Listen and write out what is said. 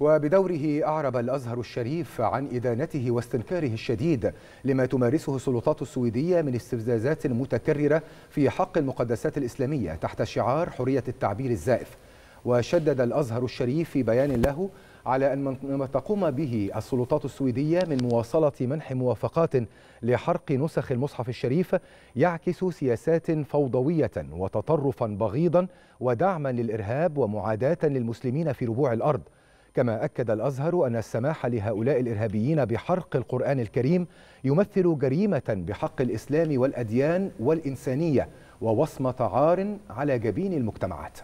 وبدوره أعرب الأزهر الشريف عن إدانته واستنكاره الشديد لما تمارسه السلطات السويدية من استفزازات متكررة في حق المقدسات الإسلامية تحت شعار حرية التعبير الزائف وشدد الأزهر الشريف في بيان له على أن ما تقوم به السلطات السويدية من مواصلة منح موافقات لحرق نسخ المصحف الشريف يعكس سياسات فوضوية وتطرفا بغيضا ودعما للإرهاب ومعاداة للمسلمين في ربوع الأرض كما أكد الأزهر أن السماح لهؤلاء الإرهابيين بحرق القرآن الكريم يمثل جريمة بحق الإسلام والأديان والإنسانية ووصمة عار على جبين المجتمعات